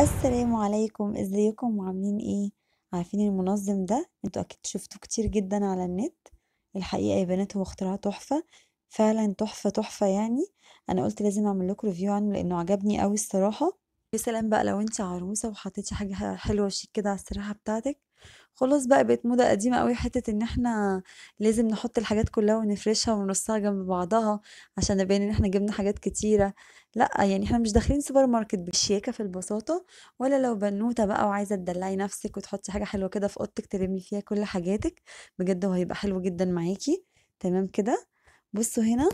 السلام عليكم ازيكم وعاملين ايه عارفين المنظم ده انتوا اكيد شفتوه كتير جدا على النت الحقيقه يا بنات هو اختراع تحفه فعلا تحفه تحفه يعني انا قلت لازم اعمل لكم ريفيو عنه لانه عجبني قوي الصراحه يا سلام بقى لو انت عروسه وحطيتي حاجه حلوه شيك كده على السراحه بتاعتك خلاص بقى بقت موضة قديمة أوي حتة إن إحنا لازم نحط الحاجات كلها ونفرشها ونرصها جنب بعضها عشان نبين إن إحنا جبنا حاجات كتيرة لأ يعني إحنا مش داخلين سوبر ماركت بالشياكة في البساطة ولا لو بنوتة بقى وعايزة تدلعي نفسك وتحطي حاجة حلوة كده في أوضتك تلمي فيها كل حاجاتك بجد وهيبقى هيبقى حلو جدا معاكي تمام كده بصوا هنا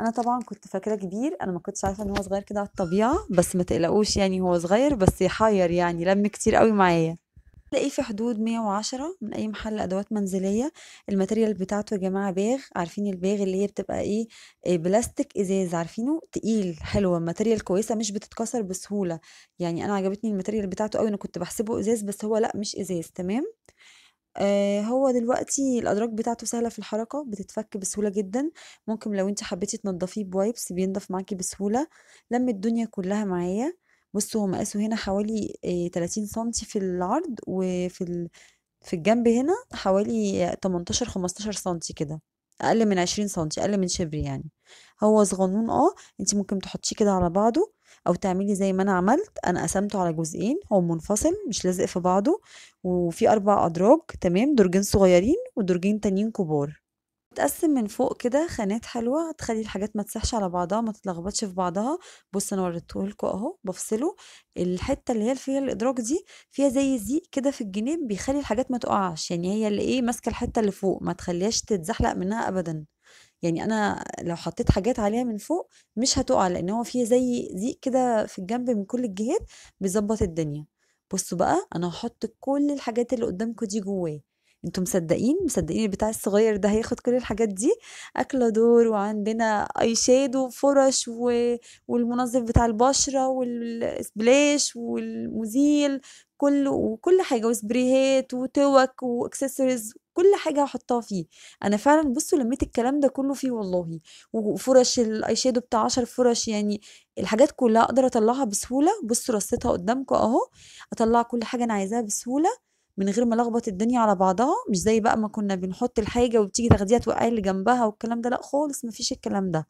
انا طبعا كنت فاكره كبير انا ما كنتش عارفه ان هو صغير كده على الطبيعه بس ما تقلقوش يعني هو صغير بس يحير يعني لم كتير قوي معايا تلاقيه في حدود 110 من اي محل ادوات منزليه الماتيريال بتاعته يا جماعه باغ عارفين الباغ اللي هي بتبقى ايه آه، بلاستيك ازاز عارفينه تقيل حلوه ماتيريال كويسه مش بتتكسر بسهوله يعني انا عجبتني الماتيريال بتاعته قوي انا كنت بحسبه ازاز بس هو لا مش ازاز تمام آه، هو دلوقتي الادراج بتاعته سهله في الحركه بتتفك بسهوله جدا ممكن لو انت حبيتي تنضفيه بوايبس بينضف معاكي بسهوله لم الدنيا كلها معايا بصوا هو مقاسه هنا حوالي 30 آه، سنتي في العرض وفي ال... في الجنب هنا حوالي 18 15 سنتي كده اقل من 20 سنتي اقل من شبر يعني هو صغنون اه انت ممكن تحطيه كده على بعضه او تعملي زي ما انا عملت انا قسمته على جزئين هو منفصل مش لازق في بعضه وفي اربع ادراج تمام درجين صغيرين ودرجين تانيين كبار تقسم من فوق كده خانات حلوة تخلي الحاجات ما تسحش على بعضها ما تتلخبطش في بعضها بص انا وريتهولكوا اهو بفصله الحتة اللي هي فيها الادراج دي فيها زي زيق كده في الجنب بيخلي الحاجات ما تقعش يعني هي اللي ايه ماسكة الحتة اللي فوق ما تخليهاش تتزحلق منها ابدا يعني انا لو حطيت حاجات عليها من فوق مش هتقع لان هو فيها زي زيق كده في الجنب من كل الجهات بيظبط الدنيا بصوا بقى انا هحط كل الحاجات اللي قدامكم دي جواه انتم مصدقين مصدقين البتاع الصغير ده هياخد كل الحاجات دي اكله دور وعندنا اي شاد وفرش و... والمنظف بتاع البشره والسبلاش والمزيل كل وكل حاجه وسبريهات وتوك واكسسوارز كل حاجه هحطها فيه انا فعلا بصوا لميت الكلام ده كله فيه والله وفرش الاي شادو بتاع 10 فرش يعني الحاجات كلها اقدر اطلعها بسهوله بصوا رصيتها قدامكم اهو اطلع كل حاجه انا عايزاها بسهوله من غير ما لخبط الدنيا على بعضها مش زي بقى ما كنا بنحط الحاجه وبتيجي تاخديها توقعي اللي جنبها والكلام ده لا خالص مفيش الكلام ده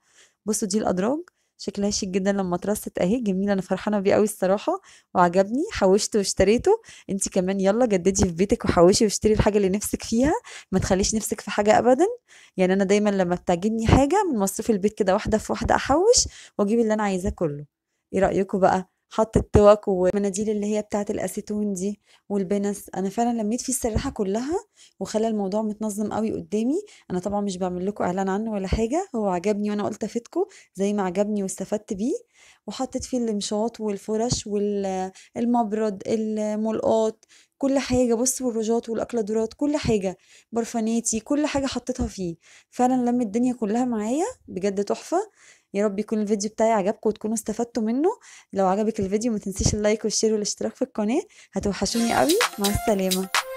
بصوا دي الادراج شكلها شيك جدا لما اترست اهي جميل انا فرحانه بيه قوي الصراحه وعجبني حوشته واشتريته انت كمان يلا جددي في بيتك وحوشي واشتري الحاجه اللي نفسك فيها ما تخليش نفسك في حاجه ابدا يعني انا دايما لما بتعجبني حاجه من مصروف البيت كده واحده في واحده احوش واجيب اللي انا عايزاه كله ايه رايكم بقى حط التوك والمناديل اللي هي بتاعه الاسيتون دي والبنس انا فعلا لميت فيه السراحه كلها وخلى الموضوع متنظم قوي قدامي انا طبعا مش بعمل لكم اعلان عنه ولا حاجه هو عجبني وانا قلت افيدكم زي ما عجبني واستفدت بيه وحطيت فيه المشاط والفرش والمبرد الملقاط كل حاجه بص والرجات والاكلادورات كل حاجه برفاناتي كل حاجه حطيتها فيه فعلا لم الدنيا كلها معايا بجد تحفه يا رب يكون الفيديو بتاعي عجبكم وتكونوا استفدتوا منه لو عجبك الفيديو ما تنسيش اللايك والشير والاشتراك في القناه هتوحشوني قوي مع السلامه